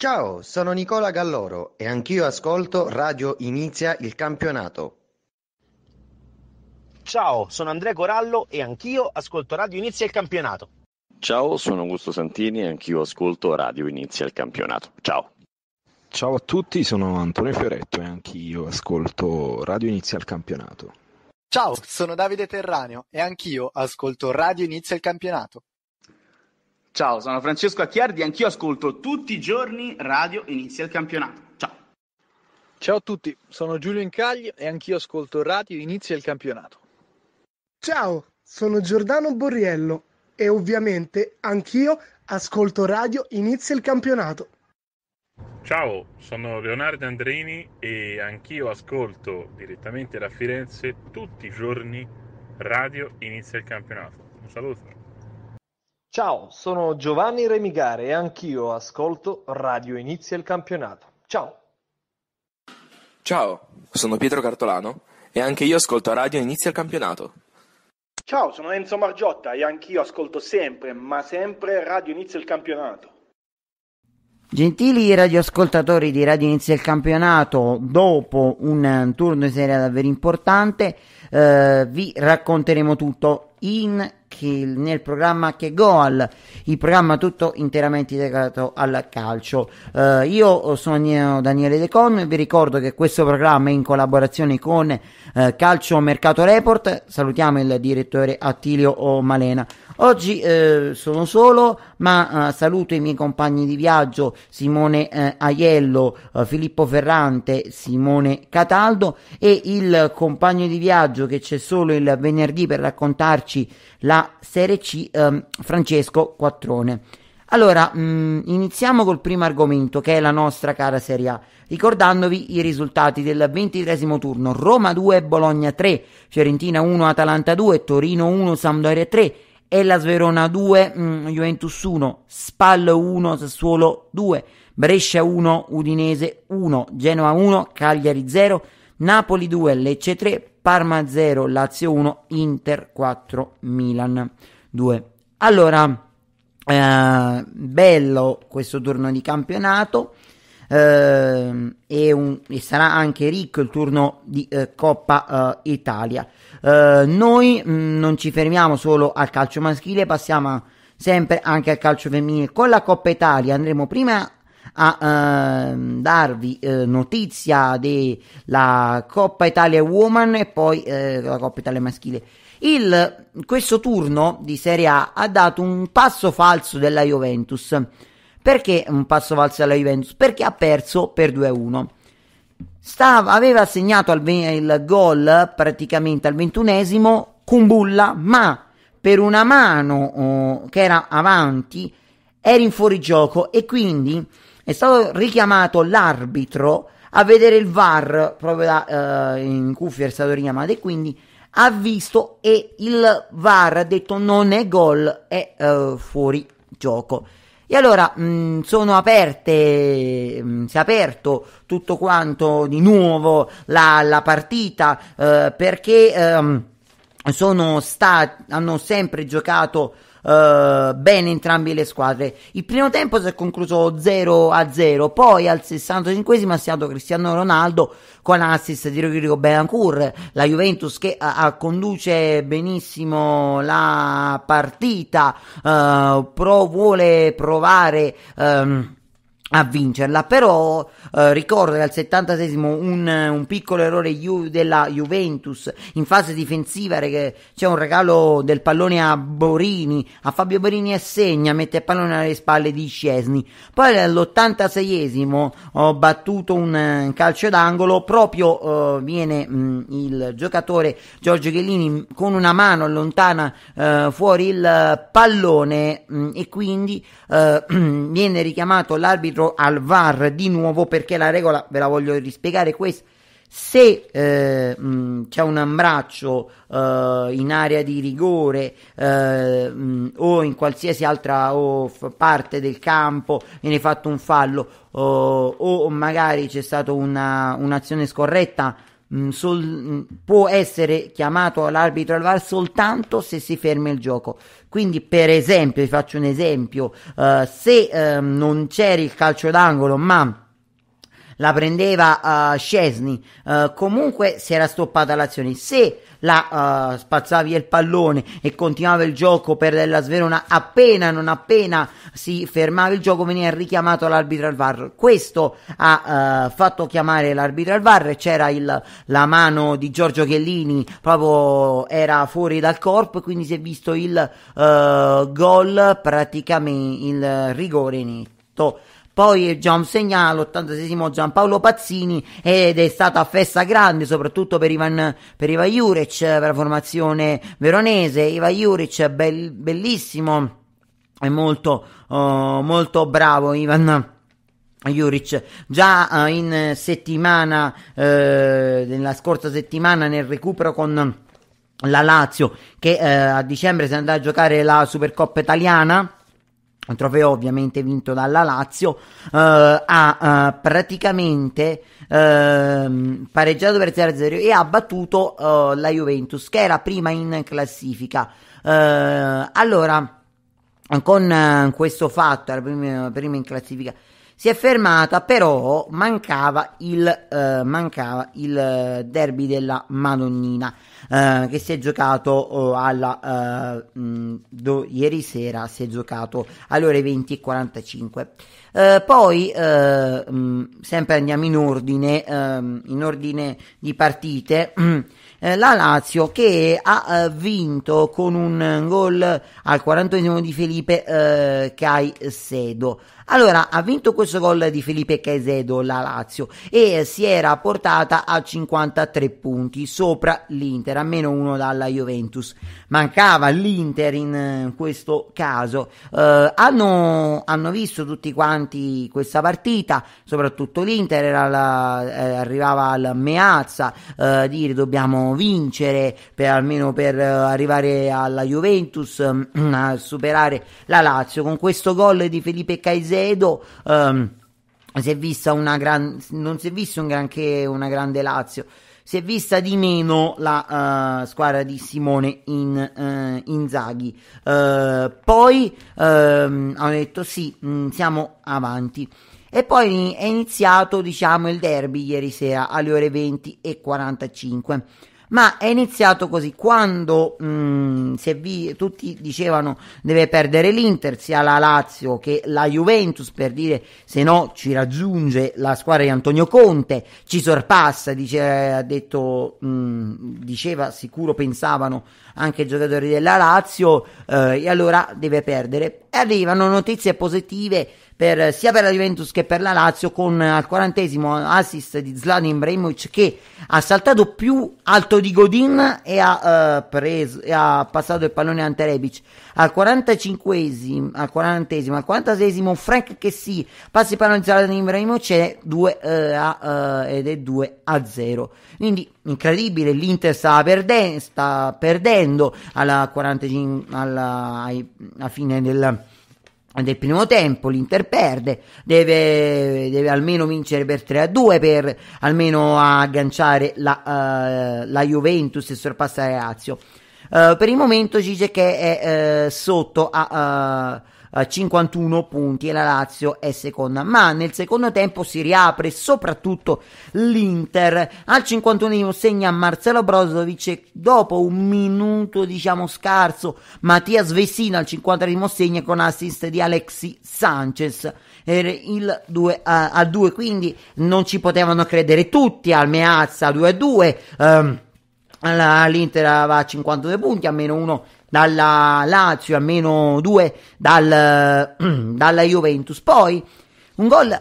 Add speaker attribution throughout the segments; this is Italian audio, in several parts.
Speaker 1: Ciao, sono Nicola Galloro e anch'io ascolto Radio Inizia il campionato. Ciao, sono Andrea Corallo e anch'io ascolto Radio Inizia il campionato. Ciao, sono Augusto Santini e anch'io ascolto Radio Inizia il campionato. Ciao. Ciao a tutti, sono Antonio Fioretto e anch'io ascolto Radio Inizia il campionato. Ciao, sono Davide Terraneo e anch'io ascolto Radio Inizia il campionato. Ciao, sono Francesco Acchiardi, anch'io ascolto tutti i giorni Radio Inizia il Campionato. Ciao. Ciao a tutti, sono Giulio Incagli e anch'io ascolto Radio Inizia il Campionato. Ciao, sono Giordano Borriello e ovviamente anch'io ascolto Radio Inizia il Campionato. Ciao, sono Leonardo Andrini e anch'io ascolto direttamente da Firenze tutti i giorni Radio Inizia il Campionato. Un saluto. Ciao, sono Giovanni Remigare e anch'io ascolto Radio Inizia il Campionato. Ciao! Ciao, sono Pietro Cartolano e anche io ascolto Radio Inizia il Campionato. Ciao, sono Enzo Margiotta e anch'io ascolto sempre, ma sempre Radio Inizia il Campionato. Gentili radioascoltatori di Radio Inizia il Campionato, dopo un eh, turno di serie davvero importante, eh, vi racconteremo tutto in Kill, nel programma che Goal, il programma tutto interamente dedicato al calcio. Uh, io sono Daniele De Con, vi ricordo che questo programma è in collaborazione con uh, Calcio Mercato Report, salutiamo il direttore Attilio Malena. Oggi eh, sono solo, ma eh, saluto i miei compagni di viaggio Simone eh, Aiello, eh, Filippo Ferrante, Simone Cataldo e il compagno di viaggio che c'è solo il venerdì per raccontarci la Serie C, eh, Francesco Quattrone. Allora, mh, mm, iniziamo col primo argomento che è la nostra cara Serie A, ricordandovi i risultati del ventitresimo turno, Roma 2, Bologna 3, Fiorentina 1, Atalanta 2, Torino 1, Sampdoria 3, Ellas Verona 2, mm, Juventus 1, Spal 1, Sassuolo 2, Brescia 1, Udinese 1, Genoa 1, Cagliari 0, Napoli 2, Lecce 3, Parma 0, Lazio 1, Inter 4, Milan 2. Allora, eh, bello questo turno di campionato eh, e, un, e, sarà anche ricco il turno di eh, Coppa eh, Italia. Eh, noi mh, mm, non ci fermiamo solo al calcio maschile, passiamo sempre anche al calcio femminile. Con la Coppa Italia andremo prima a ehm, darvi eh, notizia della Coppa Italia Woman e poi eh, la Coppa Italia maschile. Il, questo turno di Serie A ha dato un passo falso della Juventus perché un passo valso alla Juventus? Perché ha perso per 2-1. Stava, aveva segnato al, il gol praticamente al ventunesimo Kumbulla, ma per una mano oh, che era avanti era in fuorigioco e quindi è stato richiamato l'arbitro a vedere il VAR proprio da, eh, in cuffia è stato richiamato e quindi ha visto e il VAR ha detto non è gol è eh, fuori gioco e allora mh, mm, sono aperte, mh, mm, si è aperto tutto quanto di nuovo la, la partita eh, perché ehm, sono stati, hanno sempre giocato eh, bene entrambe le squadre. Il primo tempo si è concluso 0 a 0, poi al 65 ha stato Cristiano Ronaldo con assist di Rodrigo Benancur, la Juventus che eh, a, conduce benissimo la partita, eh, pro vuole provare. Ehm, a vincerla, però eh, ricordo che al 76 un, un, piccolo errore Ju, della Juventus in fase difensiva che c'è un regalo del pallone a Borini, a Fabio Borini e segna, mette il pallone alle spalle di Scesni. Poi all'86 esimo ho battuto un, un calcio d'angolo, proprio eh, viene mh, mm, il giocatore Giorgio Chiellini con una mano allontana eh, fuori il pallone mh, mm, e quindi eh, viene richiamato l'arbitro dietro al VAR di nuovo perché la regola ve la voglio rispiegare questa se eh, mh, mm, c'è un ambraccio eh, in area di rigore eh, mh, mm, o in qualsiasi altra oh, f- parte del campo viene fatto un fallo oh, o magari c'è stata una, un'azione scorretta mh, mm, sol, mh, mm, può essere chiamato l'arbitro al VAR soltanto se si ferma il gioco. Quindi, per esempio, vi faccio un esempio, uh, se uh, non c'era il calcio d'angolo, ma la prendeva uh, eh, Scesni, uh, eh, comunque si era stoppata l'azione. Se la uh, spazzavi il pallone e continuava il gioco per la Sverona, appena non appena si fermava il gioco veniva richiamato l'arbitro al VAR. Questo ha fatto chiamare l'arbitro al VAR, c'era il, la mano di Giorgio Chiellini, proprio era fuori dal corpo, quindi si è visto il gol, praticamente il rigore netto. Poi è già un segnale, 86 Giampaolo Pazzini ed è stata festa grande soprattutto per Ivan, per Ivan Juric, per la formazione veronese. Ivan Juric, bel, bellissimo, è molto, oh, molto bravo Ivan. Juric già eh, in settimana, eh, nella scorsa settimana nel recupero con la Lazio che eh, a dicembre si andrà a giocare la Supercoppa italiana un trofeo ovviamente vinto dalla Lazio, uh, ha uh, praticamente uh, pareggiato per 0-0 e ha battuto eh, la Juventus che era prima in classifica. allora, con questo fatto, era prima, prima in classifica si è fermata, però mancava il, eh, mancava il eh, derby della Madonnina eh, che si è giocato oh, alla, eh, do, ieri sera, si è giocato alle ore 20.45. Eh, poi, mh, sempre andiamo in ordine, in ordine di partite. la Lazio che ha vinto con un gol al 41 di Felipe Caicedo. Allora, ha vinto questo gol di Felipe Caesedo la Lazio e si era portata a 53 punti sopra l'Inter, a meno uno dalla Juventus. Mancava l'Inter in eh, questo caso. Eh, hanno, hanno, visto tutti quanti questa partita, soprattutto l'Inter la, eh, arrivava al Meazza, eh, dire dobbiamo vincere per, almeno per eh, arrivare alla Juventus, mm, a superare la Lazio. Con questo gol di Felipe Caesedo chiedo. Um, ehm, si è vista una gran, non si è visto un granché una grande Lazio. Si è vista di meno la uh, squadra di Simone in, uh, Inzaghi. Uh, poi ehm, hanno detto sì, mh, mm, siamo avanti. E poi è iniziato, diciamo, il derby ieri sera alle ore 20 e 45 ma è iniziato così. Quando mh, mm, vi, tutti dicevano deve perdere l'Inter, sia la Lazio che la Juventus, per dire se no ci raggiunge la squadra di Antonio Conte, ci sorpassa, dice, ha detto, mh, mm, diceva sicuro pensavano anche i giocatori della Lazio, eh, e allora deve perdere. Arrivano notizie positive per, sia per la Juventus che per la Lazio con al quarantesimo assist di Zlatan Ibrahimovic che ha saltato più alto di Godin e ha, uh, preso, e ha passato il pallone a Ante Rebic al 45 al 40 al 46 Frank che si passa il pallone di Zlatan Ibrahimovic è 2, uh, uh, ed è 2 a 0 quindi incredibile l'Inter sta, perde- sta perdendo alla 45 alla, ai, a fine del del primo tempo l'Inter perde deve, deve, almeno vincere per 3 a 2 per almeno agganciare la, uh, la Juventus e sorpassare Lazio uh, per il momento Gige che è uh, sotto a eh, 51 punti e la Lazio è seconda, ma nel secondo tempo si riapre soprattutto l'Inter. Al 51 segna Marcelo Brozovic dopo un minuto diciamo scarso, Mattias Vessina al 50 segna con assist di Alexi Sanchez Era il 2 eh, a, a 2 quindi non ci potevano credere tutti al Meazza 2 a 2 um, ehm, all'Inter aveva 52 punti a meno 1 dalla Lazio a meno 2 dal, dalla Juventus. Poi un gol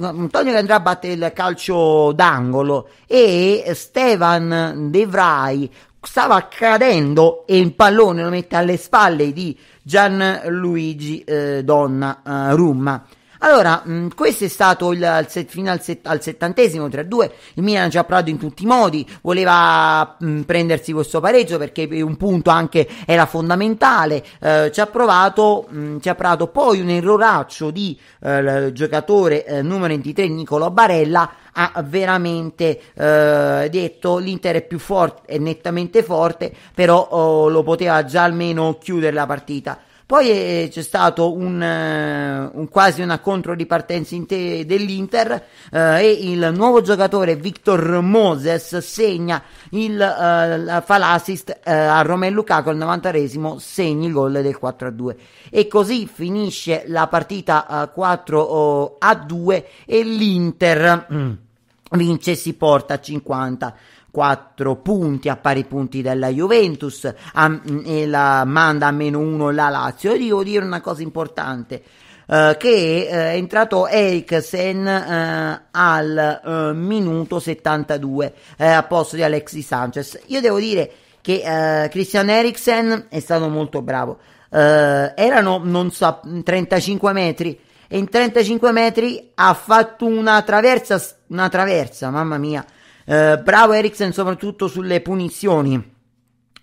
Speaker 1: Antonio che andrà a battere il calcio d'angolo e Stevan De Vrij stava cadendo e il pallone lo mette alle spalle di Gianluigi eh, Rumma. Allora, mh, mm, questo è stato il, set, fino al, set, al settantesimo 3-2. Il Milan ci ha provato in tutti i modi, voleva mh, mm, prendersi questo pareggio perché un punto anche era fondamentale. Eh, ci ha provato, mh, mm, ci ha provato poi un erroraccio di eh, giocatore eh, numero 23 Nicolo Barella ha veramente eh, detto l'Inter è più forte, è nettamente forte, però oh, lo poteva già almeno chiudere la partita. Poi eh, c'è stato un, eh, un, quasi una controripartenza te- dell'Inter eh, e il nuovo giocatore Victor Moses segna il eh, fa l'assist eh, a Romelu Lukaku al 90 segna il gol del 4-2 e così finisce la partita 4-2 e l'Inter mm, vince e si porta a 50 4 punti a pari punti della Juventus a, mm, e la manda a meno 1 la Lazio. Io devo dire una cosa importante. Uh, che uh, è entrato Eriksen uh, al minuto 72 a posto di Alexis Sanchez. Io devo dire che Christian Eriksen è stato molto bravo. erano, non so, 35 metri. E in 35 metri ha fatto una traversa, una traversa, mamma mia, eh, bravo Eriksen soprattutto sulle punizioni.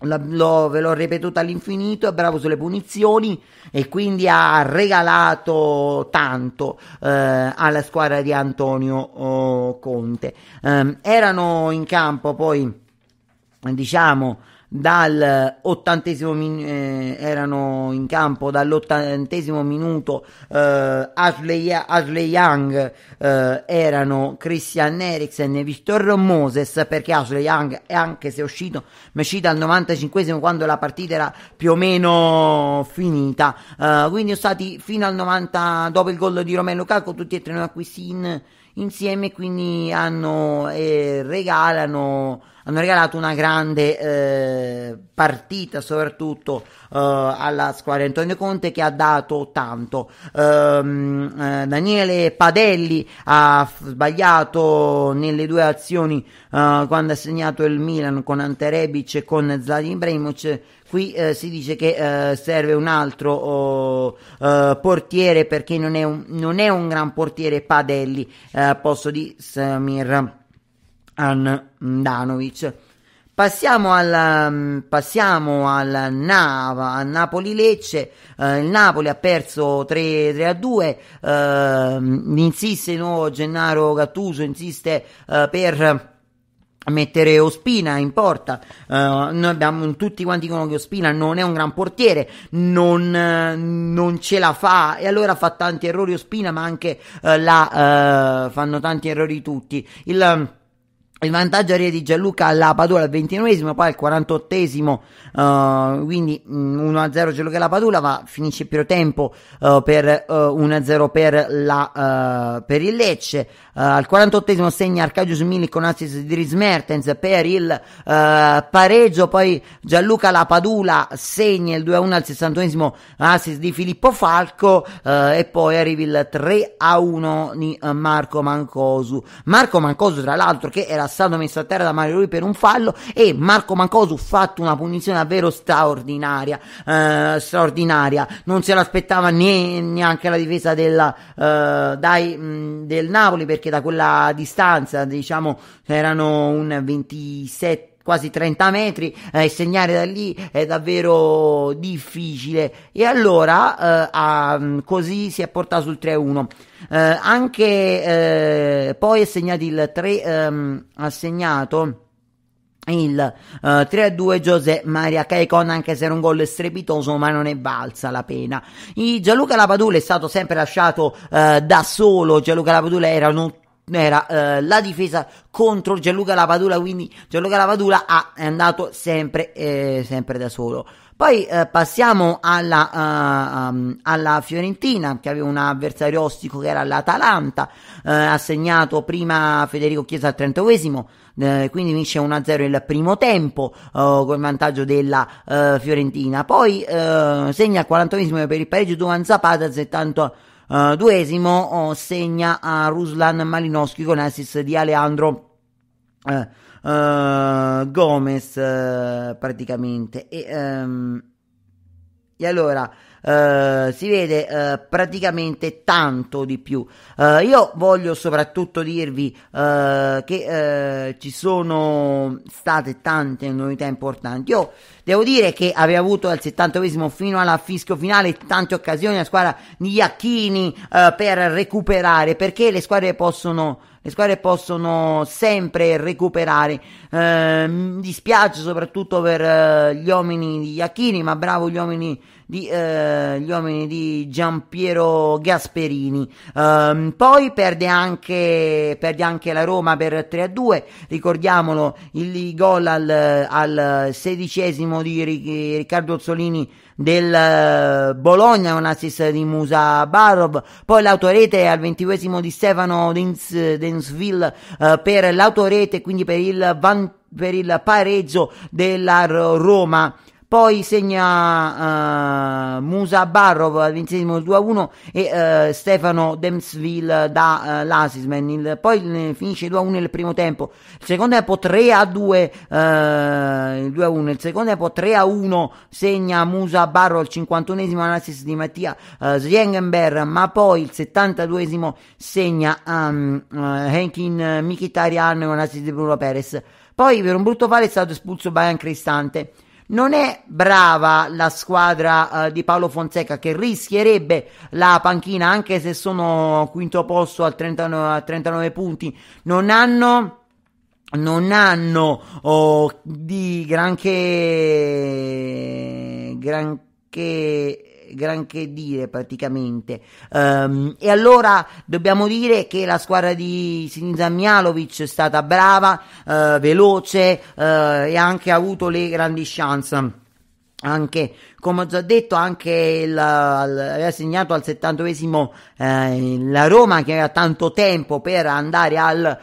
Speaker 1: La, lo, ve l'ho ripetuto all'infinito, è bravo sulle punizioni e quindi ha regalato tanto eh, alla squadra di Antonio oh, Conte. Eh, erano in campo poi, diciamo, dal 80 min- eh, erano in campo dall'ottantesimo minuto eh, Ashley, Ashley Young eh, erano Christian Eriksen e Victor Moses perché Ashley Young è anche se uscito ma è uscito al 95 quando la partita era più o meno finita eh, quindi sono stati fino al 90 dopo il gol di Romelu Calco tutti e tre noi acquisti in, insieme quindi hanno eh, regalano hanno regalato una grande eh, partita soprattutto eh, alla squadra di Antonio Conte che ha dato tanto. Ehm, eh, Daniele Padelli ha sbagliato nelle due azioni eh, quando ha segnato il Milan con Ante Rebic e con Zlatan Ibrahimovic qui eh, si dice che eh, serve un altro oh, eh, portiere perché non è un, non è un, gran portiere Padelli, eh, posto di Samir. Andanovic. Passiamo al, mm, passiamo al Nava, a Napoli-Lecce, eh, il Napoli ha perso 3, a 2, eh, insiste di nuovo Gennaro Gattuso, insiste eh, per mettere Ospina in porta. Uh, noi abbiamo tutti quanti dicono che Ospina non è un gran portiere, non, non, ce la fa e allora fa tanti errori Ospina, ma anche uh, la eh, fanno tanti errori tutti. Il il vantaggio arriva di Gianluca alla Padula al 29 poi al 48esimo, uh, eh, quindi 1-0 mm, Gianluca alla Padula, ma finisce il primo tempo uh, per uh, eh, 1-0 per, la, per il Lecce. al 48esimo segna Arcadius Milik con assist di Dries Mertens per il pareggio, poi Gianluca alla Padula segna il 2-1 al 61esimo assist di Filippo Falco e poi arriva il 3-1 di Marco Mancosu. Marco Mancosu tra l'altro che era era stato messo a terra da Mario Rui per un fallo e Marco Mancosu ha fatto una punizione davvero straordinaria, eh, straordinaria, non se l'aspettava ne, neanche la difesa della, eh, dai, mh, del Napoli perché da quella distanza diciamo erano un 27 quasi 30 metri eh, e segnare da lì è davvero difficile e allora eh, a, mm, così si è portato sul 3-1 eh, anche poi è segnato il 3 ehm, ha segnato il uh, 3-2 José Maria Caicon anche se era un gol strepitoso ma non è valsa la pena I Gianluca Lapadula è stato sempre lasciato uh, da solo Gianluca Lapadula era un era eh, la difesa contro Gianluca Lapadula, quindi Gianluca Lapadula ha, è andato sempre, eh, sempre da solo. Poi eh, passiamo alla, uh, alla, Fiorentina che aveva un avversario ostico che era l'Atalanta, eh, ha segnato prima Federico Chiesa al 39 eh, quindi vince 1-0 il primo tempo uh, eh, con vantaggio della uh, Fiorentina. Poi segna al 41 per il pareggio Duvan Zapata, 70 uh, duesimo oh, segna a eh, Ruslan Malinowski con assist di Alejandro eh, uh, Gomez praticamente e, um, e allora eh, si vede eh, praticamente tanto di più. Eh, io voglio soprattutto dirvi eh, che eh, ci sono state tante novità importanti. Io devo dire che avevo avuto dal 79 fino alla fischio finale tante occasioni a squadra di Iacchini per recuperare perché le squadre possono le squadre possono sempre recuperare. Eh, mi dispiace soprattutto per eh, gli uomini di Iacchini, ma bravo gli uomini di, eh, gli uomini di Giampiero Gasperini. Um, poi perde anche, perde anche, la Roma per 3-2, ricordiamolo il gol al, al sedicesimo di Riccardo Ozzolini del eh, Bologna, un assist di Musa Barov, poi l'autorete al ventiduesimo di Stefano Dens, Densville eh, per l'autorete, quindi per il, van, per il pareggio della Roma. Poi segna uh, Musa Barrov al ventesimo 2-1 a e uh, Stefano Demsville da uh, eh, l'Asisman. Il, poi finisce 2-1 a nel primo tempo. Il secondo tempo 3-2, a il 2-1. a Il secondo tempo 3-1 a segna Musa Barrov al 51esimo analisi di Mattia uh, Ziengenberg, ma poi il 72esimo segna um, Henkin Mikitarian e un assist di Bruno Perez. Poi per un brutto palo è stato espulso Bayern Cristante. Non è brava la squadra eh, di Paolo Fonseca che rischierebbe la panchina anche se sono quinto posto a 39, 39 punti. Non hanno non hanno oh, di granché, granché che granché dire praticamente um, e allora dobbiamo dire che la squadra di Sinza Mialovic è stata brava uh, veloce uh, e anche ha avuto le grandi chance anche come ho già detto anche il, aveva segnato al 72 eh, la Roma che aveva tanto tempo per andare al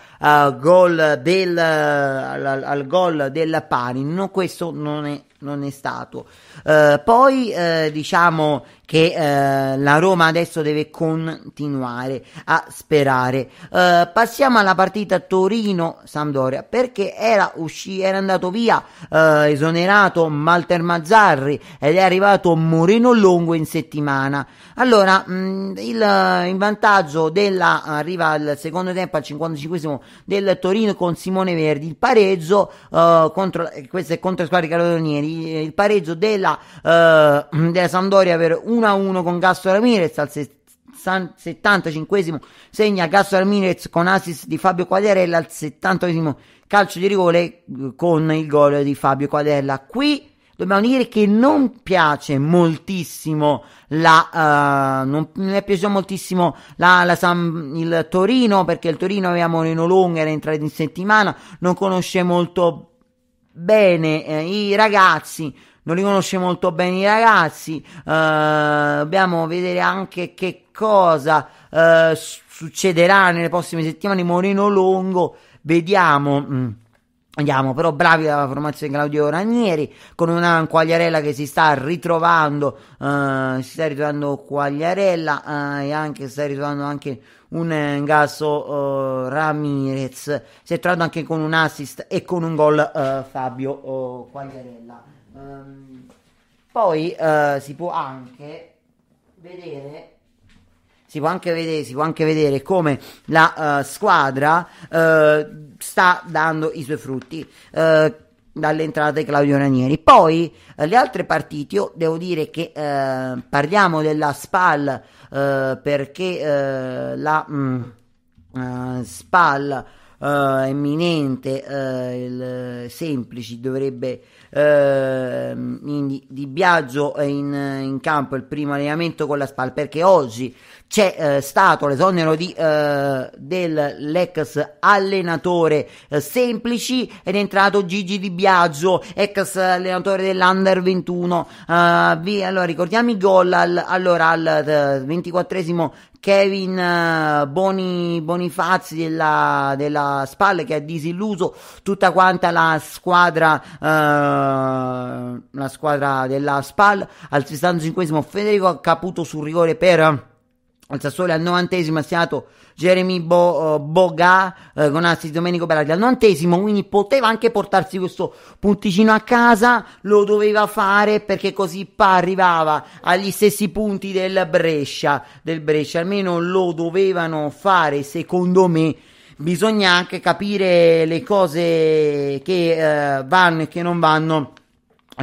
Speaker 1: uh, gol del, al, al gol del pari no, questo non è non è stato. Uh, poi uh, diciamo che uh, la Roma adesso deve continuare a sperare. passiamo alla partita Torino-Sampdoria perché era, usci- era andato via esonerato Malter Mazzarri ed è arrivato Moreno Longo in settimana. Allora, mh, mm, il, eh, in vantaggio della, arriva al secondo tempo, al 55 del Torino con Simone Verdi, il pareggio uh, contro, eh, questo contro squadre caronieri, il pareggio della, uh, della Sampdoria per 1-1 con Gasso Ramirez al 60 75 segna Gasso Ramirez con assist di Fabio Quagliarella al 70 calcio di rigore con il gol di Fabio Quagliarella qui dobbiamo dire che non piace moltissimo la uh, non, non è piaciuto moltissimo la, la San, il Torino perché il Torino aveva avevamo Reno era entrato in settimana non conosce molto bene eh, i ragazzi non li conosce molto bene i ragazzi uh, dobbiamo vedere anche che cosa uh, succederà nelle prossime settimane Moreno Longo vediamo mm Andiamo però bravi dalla formazione di Claudio Ranieri con una Quagliarella che si sta ritrovando, eh, si sta ritrovando Quagliarella eh, e anche sta ritrovando anche un Gaso eh, Ramirez, si è trovato anche con un assist e con un gol eh, Fabio oh, Quagliarella. Um, poi eh, si può anche vedere si può anche vedere, si può anche vedere come la uh, squadra uh, sta dando i suoi frutti eh, dalle entrate di Claudio Ranieri. Poi eh, le altre partite, io devo dire che eh, parliamo della SPAL eh, perché eh, la mh, mm, SPAL eh, eminente, eh, il Semplici dovrebbe eh, in, di Biagio eh, in, in, campo il primo allenamento con la SPAL perché oggi c'è eh, stato l'esonero di, dell'ex allenatore Semplici ed è entrato Gigi Di Biagio, ex allenatore dell'Under 21. vi, allora, ricordiamo i gol al, allora, al 24 Kevin eh, Boni, Bonifazzi della, della Spalle che ha disilluso tutta quanta la squadra, eh, la squadra della Spalle al 65 Federico Caputo sul rigore per al Sassuolo al novantesimo assiato Jeremy Bo, uh, Boga uh, con assist Domenico Berardi al novantesimo, quindi poteva anche portarsi questo punticino a casa, lo doveva fare perché così pa arrivava agli stessi punti del Brescia, del Brescia, almeno lo dovevano fare secondo me. Bisogna anche capire le cose che uh, vanno e che non vanno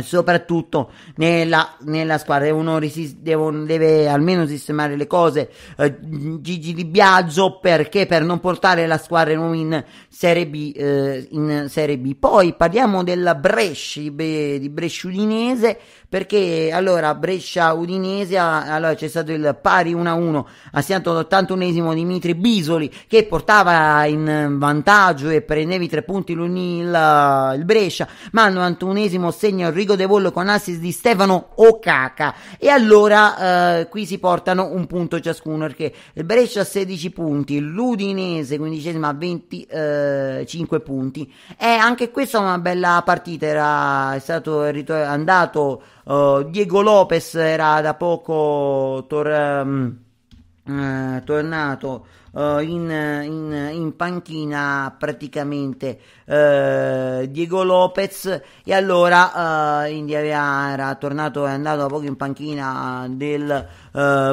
Speaker 1: soprattutto nella, nella, squadra uno resist- devono, deve almeno sistemare le cose eh, Gigi Di Biagio perché per non portare la squadra in Serie B, eh, in serie B. poi parliamo della Bresci di Bresciudinese perché allora Brescia-Udinese, allora c'è stato il pari 1-1 assegnato all'81esimo Dimitri Bisoli che portava in vantaggio e prendevi tre punti il, il Brescia, ma al 91esimo segna Enrico De Bollo con assist di Stefano Okaka e allora eh, qui si portano un punto ciascuno perché il Brescia ha 16 punti, l'Udinese quindicesima a 25 eh, punti e anche questa è una bella partita, era è stato è andato Uh, Diego Lopez era da poco tor- um, uh, tornato Uh, in, in, in, panchina praticamente uh, Diego Lopez e allora uh, India era tornato è andato da poco in panchina del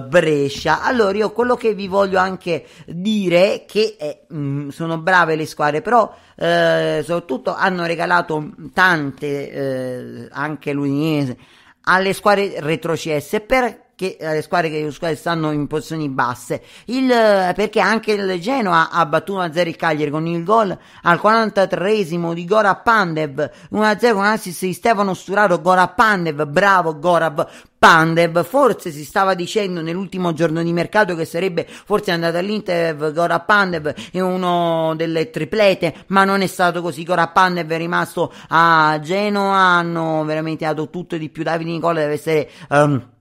Speaker 1: Brescia allora io quello che vi voglio anche dire che è, mh, mm, sono brave le squadre però soprattutto hanno regalato tante anche l'Udinese alle squadre retrocesse per che eh, le squadre, che, le squadre stanno in posizioni basse. Il, eh, perché anche il Genoa ha battuto 1-0 il Cagliari con il gol al 43esimo di Gora Pandev, 1-0 con assist di Stefano Sturato, Gora Pandev, bravo Gorab Pandev, forse si stava dicendo nell'ultimo giorno di mercato che sarebbe forse andato all'Inter Gora Pandev è uno delle triplete, ma non è stato così. Gora Pandev è rimasto a Genoa, hanno veramente dato tutto e di più. Davide Nicola deve essere. Um,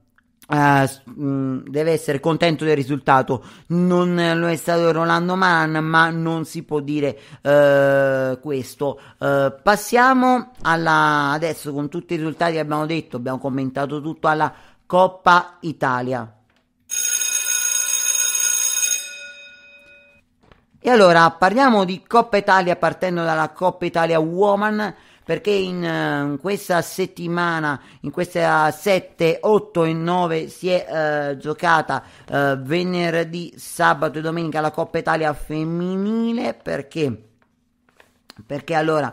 Speaker 1: eh, mm, deve essere contento del risultato non lo è stato Rolando Man, ma non si può dire uh, questo uh, passiamo alla adesso con tutti i risultati che abbiamo detto abbiamo commentato tutto alla Coppa Italia e allora parliamo di Coppa Italia partendo dalla Coppa Italia Woman perché in uh, questa settimana, in questa 7, 8 e 9 si è uh, giocata uh, venerdì, sabato e domenica la Coppa Italia femminile perché perché allora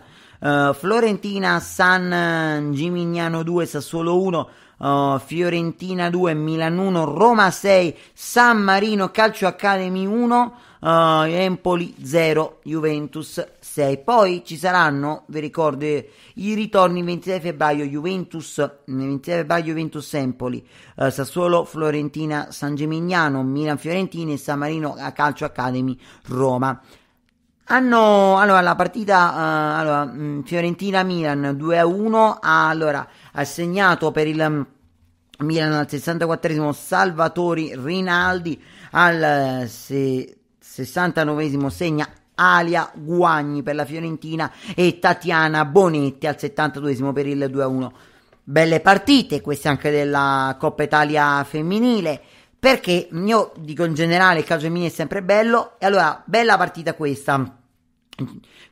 Speaker 1: Florentina San Gimignano 2 Sassuolo 1 Uh, Fiorentina 2, Milan 1, Roma 6, San Marino Calcio Academy 1, uh, Empoli 0, Juventus 26. Poi ci saranno, vi ricordo, i ritorni 26 febbraio Juventus, 26 febbraio Juventus Empoli, eh, Sassuolo Florentina San Gemignano, Milan Fiorentina e San Marino a eh, Calcio Academy Roma. Hanno allora la partita uh, allora, mm, Fiorentina-Milan 2-1 ha allora, assegnato per il mm, Milan al 64 esimo Salvatori Rinaldi al eh, se, 69 segna Alia Guagni per la Fiorentina e Tatiana Bonetti al 72 per il 2-1. Belle partite, queste anche della Coppa Italia femminile, perché io dico in generale il caso Emini è sempre bello, e allora bella partita questa.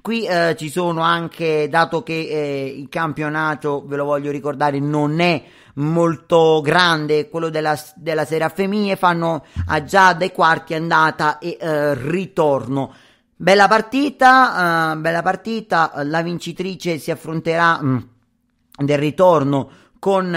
Speaker 1: Qui eh, ci sono anche, dato che eh, il campionato, ve lo voglio ricordare, non è molto grande, quello della, della Serie A Femminile, fanno ah, già dai quarti andata e eh, ritorno. Bella partita, uh, bella partita, la vincitrice si affronterà mh, mm, del ritorno con uh,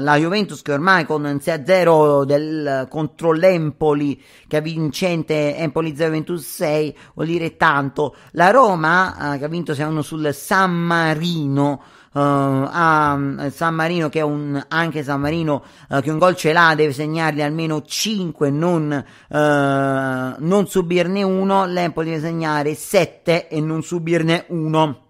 Speaker 1: la Juventus che ormai con 6-0 del, contro l'Empoli che è vincente Empoli 0 6 vuol dire tanto la Roma uh, che ha vinto 6-1 sul San Marino eh, a eh, San Marino che è un, anche San Marino eh, che un gol ce l'ha, deve segnarne almeno 5, non, non subirne uno, l'Empoli deve segnare 7 e non subirne uno.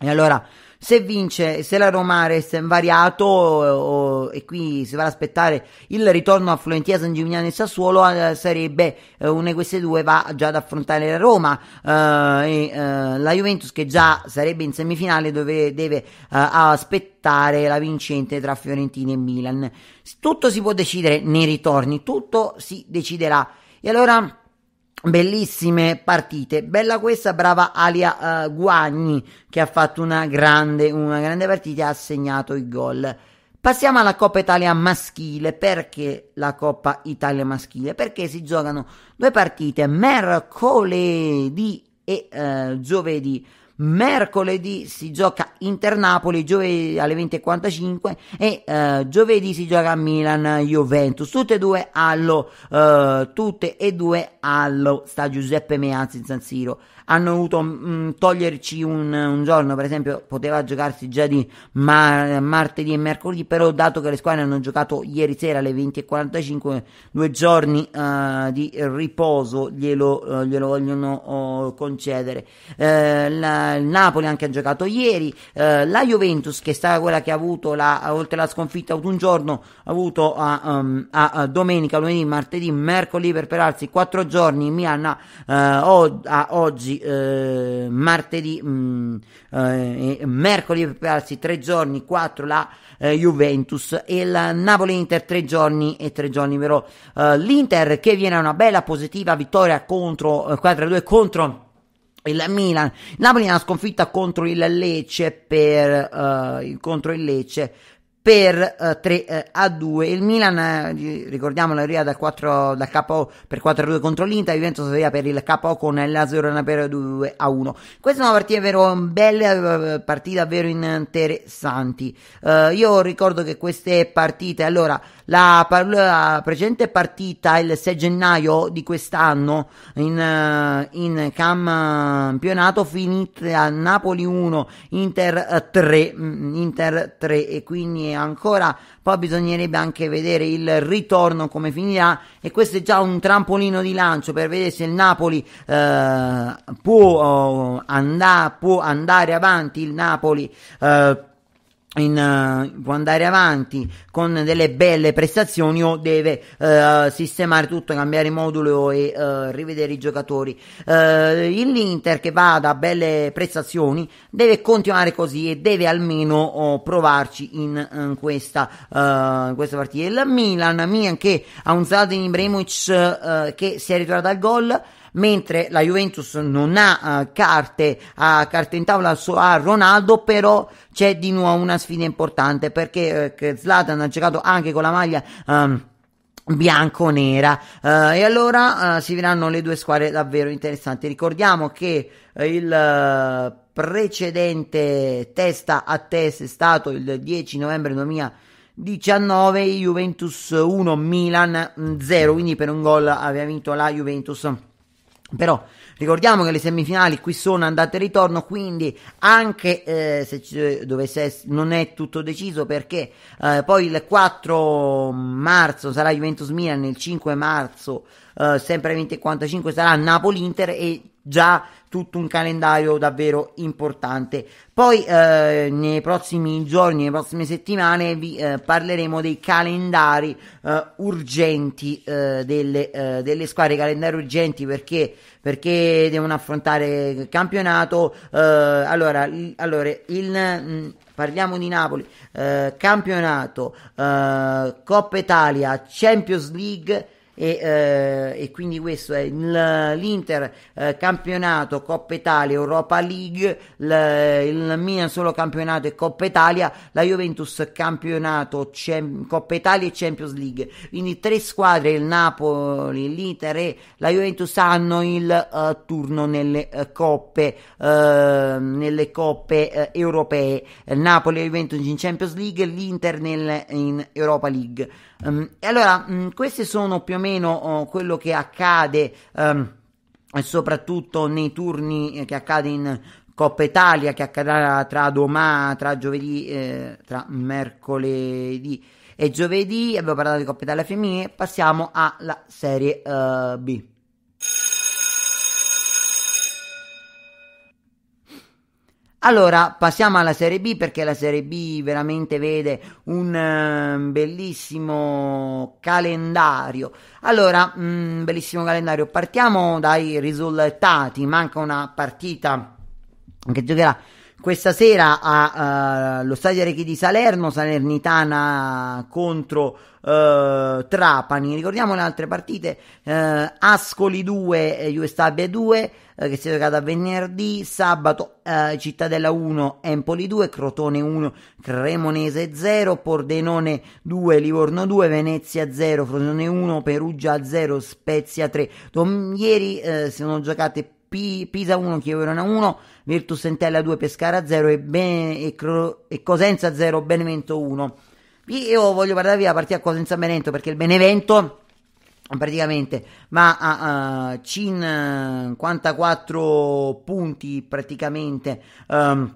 Speaker 1: E allora se vince, se la Roma resta invariato o, e qui si va ad aspettare il ritorno a Fluentia, San Gimignano e Sassuolo, eh, sarebbe eh, una di queste due va già ad affrontare la Roma eh, e eh, la Juventus che già sarebbe in semifinale dove deve aspettare la vincente tra Fiorentina e Milan. Tutto si può decidere nei ritorni, tutto si deciderà. E allora Bellissime partite, bella questa, brava Alia uh, Guagni che ha fatto una grande, una grande partita e ha segnato il gol. Passiamo alla Coppa Italia maschile. Perché la Coppa Italia maschile? Perché si giocano due partite mercoledì e uh, giovedì. Mercoledì si gioca Inter-Napoli giovedì alle 20.45 e eh, giovedì si gioca Milan-Juventus. Tutte e due allo, eh, tutte e due allo Sta Giuseppe Meazzi in San Siro hanno dovuto mh, mm, toglierci un, un, giorno, per esempio poteva giocarsi già di mar- martedì e mercoledì, però dato che le squadre hanno giocato ieri sera alle 20.45, due giorni uh, di riposo glielo, uh, glielo vogliono uh, concedere. Eh, la, il Napoli anche ha giocato ieri, la Juventus che è stata quella che ha avuto la, oltre alla sconfitta un giorno, ha avuto a, um, a, a domenica, lunedì, martedì, mercoledì per perarsi quattro giorni, Milan a, a oggi eh, martedì, mh, mm, eh, mercoledì per prepararsi tre giorni, quattro la eh, Juventus e il Napoli-Inter tre giorni e tre giorni però eh, l'Inter che viene a una bella positiva vittoria contro 4-2 eh, contro il Milan, Napoli ha sconfitta contro il Lecce per, eh, contro il Lecce per eh, 3 eh, a 2 il Milan eh, ricordiamo la Ria dal, 4, dal capo per 4 a 2 contro l'Inter Juventus Ria per il capo con l'Azurana per 2 a 1 questa è una partita davvero eh, bella eh, partita davvero interessanti eh, io ricordo che queste partite allora la, par- la precedente partita, il 6 gennaio di quest'anno, in, eh, in campionato, finita a Napoli 1, Inter 3, eh, mm, Inter 3 e quindi ancora poi bisognerebbe anche vedere il ritorno come finirà e questo è già un trampolino di lancio per vedere se il Napoli eh, può, eh, andà, può, andare avanti il Napoli eh, in, uh, può andare avanti con delle belle prestazioni o deve uh, sistemare tutto, cambiare modulo e uh, rivedere i giocatori. l'Inter che va da belle prestazioni deve continuare così e deve almeno oh, provarci in, in, questa, in, questa, partita. Il Milan, Milan che ha un in Zlatan Ibrahimovic che si è ritrovato al gol mentre la Juventus non ha uh, carte, ha carte in tavola so, a Ronaldo, però c'è di nuovo una sfida importante perché uh, Zlatan ha giocato anche con la maglia. Um, bianco-nera uh, e allora si vedranno le due squadre davvero interessanti ricordiamo che il precedente testa a testa è stato il 10 novembre 2019 Juventus 1 Milan 0 quindi per un gol aveva vinto la Juventus però ricordiamo che le semifinali qui sono andate e ritorno, quindi anche eh, se ci, dovesse essere, non è tutto deciso perché eh, poi il 4 marzo sarà Juventus Milan, il 5 marzo eh, sempre 20.45 sarà Napoli Inter e già tutto un calendario davvero importante. Poi eh, nei prossimi giorni, nelle prossime settimane vi eh, parleremo dei calendari eh, urgenti eh, delle, eh, delle, squadre, calendari urgenti perché, perché devono affrontare il campionato. Eh, allora, il, allora il, mh, mm, parliamo di Napoli, campionato, Coppa Italia, Champions League e, eh, e, quindi questo è l'Inter eh, campionato Coppa Italia, Europa League, l, il Milan solo campionato e Coppa Italia, la Juventus campionato Cem, Coppa Italia e Champions League. Quindi tre squadre, il Napoli, l'Inter e la Juventus hanno il uh, turno nelle uh, coppe, uh, nelle coppe europee. Il Napoli e Juventus in Champions League, l'Inter nel, in Europa League. Um, e allora, um, queste sono più o meno uh, quello che accade. Um, soprattutto nei turni eh, che accade in Coppa Italia che accadrà tra domani, tra giovedì, eh, tra mercoledì e giovedì. Abbiamo parlato di Coppa Italia femminile, passiamo alla Serie uh, B. Allora, passiamo alla Serie B perché la Serie B veramente vede un um, bellissimo calendario. Allora, um, bellissimo calendario. Partiamo dai risultati. Manca una partita che giocherà questa sera allo uh, Stadio Rechi di Salerno, Salernitana contro uh, Trapani. Ricordiamo le altre partite, uh, Ascoli 2, Juestabia 2, 2, eh, che si è giocata venerdì, sabato Cittadella 1, Empoli 2, Crotone 1, Cremonese 0, Pordenone 2, Livorno 2, Venezia 0, Frosinone 1, Perugia 0, Spezia 3. Dom- ieri si sono giocate P- Pisa 1, Chieverona 1, Virtus Sentella 2, Pescara 0 e, ben- e, Cro- e Cosenza 0, Benevento 1. Io voglio parlarvi della partita Cosenza-Benevento perché il Benevento praticamente ma a uh, eh, 54 punti praticamente um,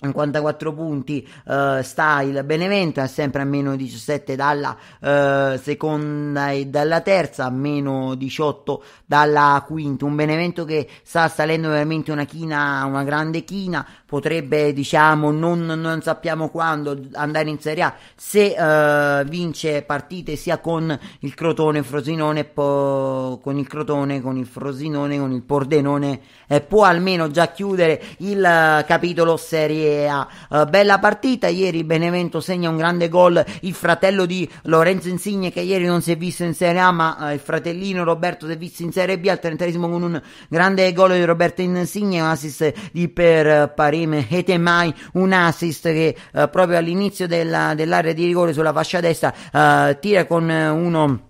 Speaker 1: 54 punti uh, sta il Benevento, è sempre a meno 17 dalla uh, seconda e dalla terza, a meno 18 dalla quinta. Un Benevento che sta salendo veramente una china, una grande china, potrebbe diciamo non, non sappiamo quando andare in Serie A se uh, vince partite sia con il Crotone, Frosinone, po- con il Crotone, con il Frosinone, con il Pordenone e può almeno già chiudere il capitolo Serie idea. Uh, eh, bella partita ieri, Benevento segna un grande gol, il fratello di Lorenzo Insigne che ieri non si è visto in Serie A, ma uh, il fratellino Roberto si è visto in Serie B al trentesimo con un grande gol di Roberto Insigne, un assist di per uh, Parime Etemai, un assist che proprio all'inizio della, dell'area di rigore sulla fascia destra tira con uno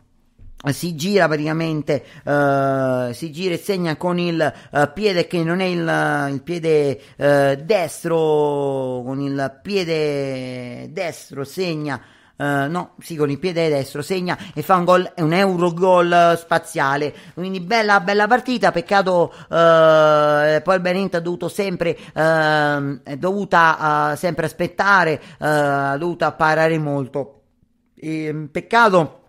Speaker 1: eh, si gira praticamente uh, si gira e segna con il uh, piede che non è il, il piede uh, destro con il piede destro segna Uh, no, sì, con il piede destro segna e fa un gol, è un euro gol spaziale. Quindi bella, bella partita. Peccato, uh, poi il Benente ha dovuto sempre, uh, è dovuta sempre aspettare, ha dovuto apparare molto. E, ehm, peccato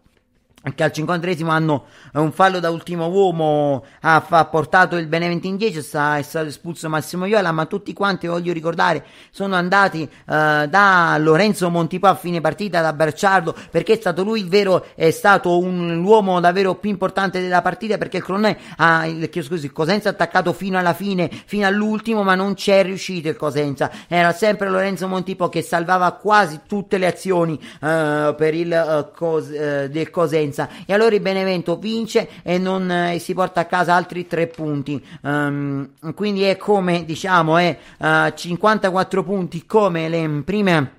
Speaker 1: anche al 53 hanno eh, un fallo da ultimo uomo ha, ha portato il Benevento in 10 sta, è stato espulso Massimo Iola ma tutti quanti voglio ricordare sono andati eh, da Lorenzo Montipò a fine partita ad abbracciarlo perché è stato lui il vero è stato un, l'uomo davvero più importante della partita perché il Cronè ha il, scusi, il Cosenza ha attaccato fino alla fine fino all'ultimo ma non c'è riuscito il Cosenza era sempre Lorenzo Montipò che salvava quasi tutte le azioni eh, per il, eh, cos, eh, del Cosenza differenza e allora il Benevento vince e non eh, si porta a casa altri tre punti um, quindi è come diciamo è uh, eh, 54 punti come le prime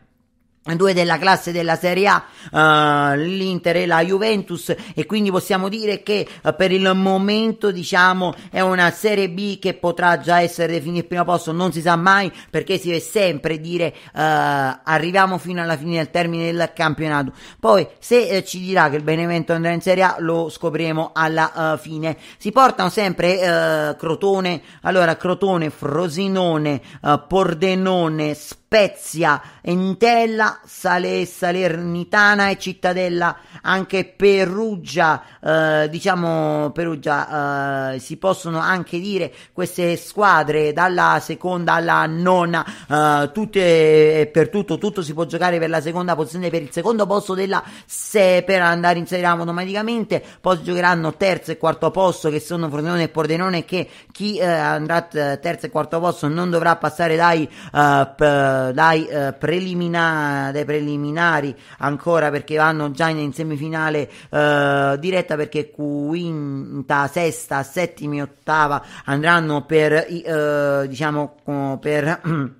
Speaker 1: due della classe della Serie A, uh, l'Inter e la Juventus e quindi possiamo dire che uh, per il momento diciamo è una Serie B che potrà già essere definita il primo posto, non si sa mai perché si deve sempre dire uh, arriviamo fino alla fine del termine del campionato. Poi se eh, ci dirà che il Benevento andrà in Serie A lo scopriremo alla fine. Si portano sempre Crotone, allora Crotone, Frosinone, Pordenone, Spezia, Entella Sale, Salernitana e Cittadella, anche Perugia, eh, diciamo Perugia, eh, si possono anche dire queste squadre dalla seconda alla nona, eh, tutte e per tutto, tutto si può giocare per la seconda posizione, per il secondo posto della se per andare in Serie A automaticamente, poi giocheranno terzo e quarto posto che sono Frosinone e Pordenone che chi eh, andrà eh, terzo e quarto posto non dovrà passare dai, eh, dai eh, preliminari dei preliminari ancora perché vanno già in, in semifinale eh, diretta perché quinta, sesta, settima, ottava andranno per eh, diciamo per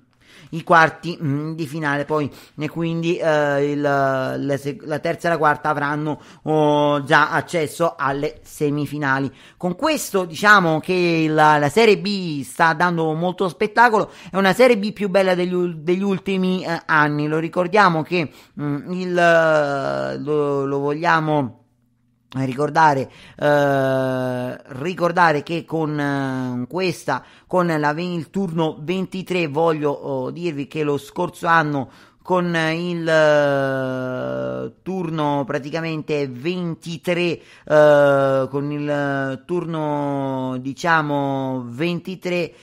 Speaker 1: i quarti mh, mm, di finale. Poi e quindi eh, il, la, la, terza e la quarta avranno oh, già accesso alle semifinali. Con questo diciamo che la, la, Serie B sta dando molto spettacolo, è una Serie B più bella degli, degli ultimi eh, anni. Lo ricordiamo che mh, mm, il, eh, lo, lo vogliamo Ricordare, eh, ricordare, che con eh, questa, con la, il turno 23, voglio oh, dirvi che lo scorso anno con il eh, turno praticamente 23 eh, con il turno diciamo 23 eh,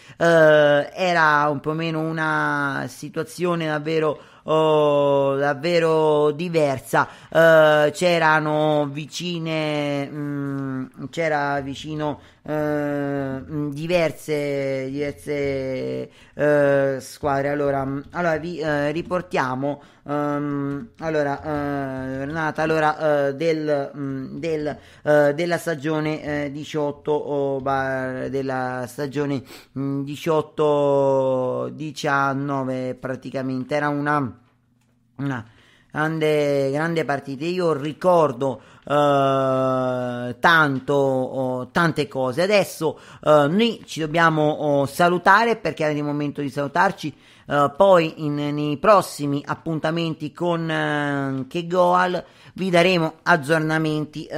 Speaker 1: era un po' meno una situazione davvero oh, davvero diversa. Uh, c'erano vicine, mh, mm, c'era vicino Ehm, diverse, diverse eh, squadre. Allora, mm, allora vi eh, riportiamo. Um, allora, eh, Renata, allora eh, del, mh, mm, del, eh, della stagione 18 oh, bar, della stagione 18-19 mm, praticamente era una, una grande, grande partita. Io ricordo eh, tanto, oh, tante cose. Adesso eh, noi ci dobbiamo oh, salutare perché era il momento di salutarci. Eh, poi in, nei prossimi appuntamenti con uh, Che Goal vi daremo aggiornamenti, uh,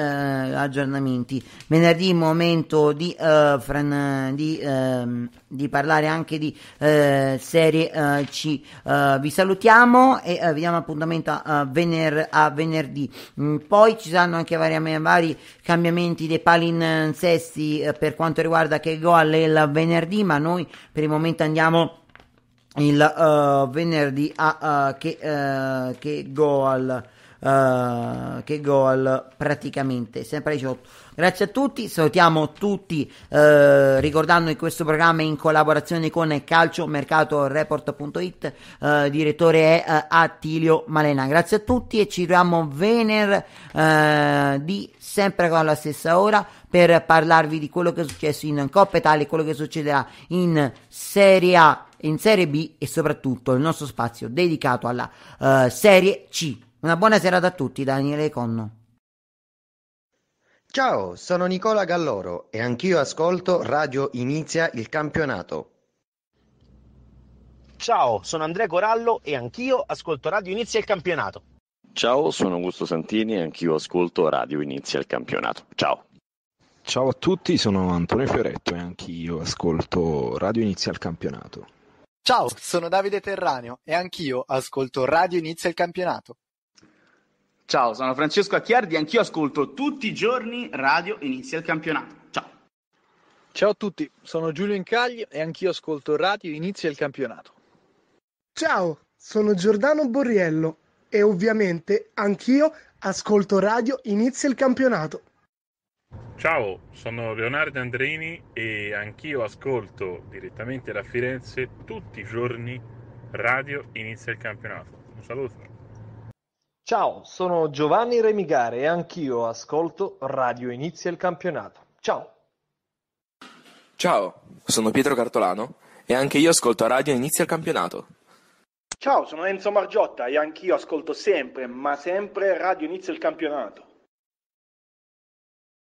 Speaker 1: aggiornamenti. Venerdì momento di, fran, di, ehm, di, parlare anche di Serie C. vi salutiamo e vi diamo appuntamento a, vener, a venerdì. Mm, poi ci saranno anche vari, vari cambiamenti dei palinsesti per quanto riguarda Che Goal e il venerdì, ma noi per il momento andiamo il uh, venerdì a, uh, che, uh, che Goal. Uh, che gol praticamente sempre ai 18 grazie a tutti salutiamo tutti uh, ricordando che questo programma è in collaborazione con calcio calciomercatoreport.it uh, direttore è uh, Attilio Malena grazie a tutti e ci vediamo venerdì sempre con la stessa ora per parlarvi di quello che è successo in Coppa Italia, quello che succederà in Serie A, in Serie B e soprattutto il nostro spazio dedicato alla uh, Serie C. Una buona serata a tutti, Daniele Conno. Ciao, sono Nicola Galloro e anch'io ascolto Radio Inizia il campionato. Ciao, sono Andrea Corallo e anch'io ascolto Radio Inizia il campionato. Ciao, sono Augusto Santini e anch'io ascolto Radio Inizia il Campionato. Ciao. Ciao a tutti, sono Antonio Fioretto e anch'io ascolto Radio Inizia il Campionato. Ciao, sono Davide Terraneo e anch'io ascolto Radio Inizia il Campionato. Ciao, sono Francesco Acchiardi e anch'io ascolto tutti i giorni Radio Inizia il Campionato. Ciao. Ciao a tutti, sono Giulio Incagli e anch'io ascolto Radio Inizia il Campionato. Ciao, sono Giordano Borriello e ovviamente anch'io ascolto radio inizia il campionato. Ciao, sono Leonardo Andrini e anch'io ascolto direttamente da Firenze tutti i giorni radio inizia il campionato. Un saluto. Ciao, sono Giovanni Remigare e anch'io ascolto Radio Inizia il campionato. Ciao. Ciao, sono Pietro Cartolano e anche io ascolto Radio Inizia il campionato. Ciao, sono Enzo Margiotta e anch'io ascolto sempre, ma sempre Radio Inizio il Campionato.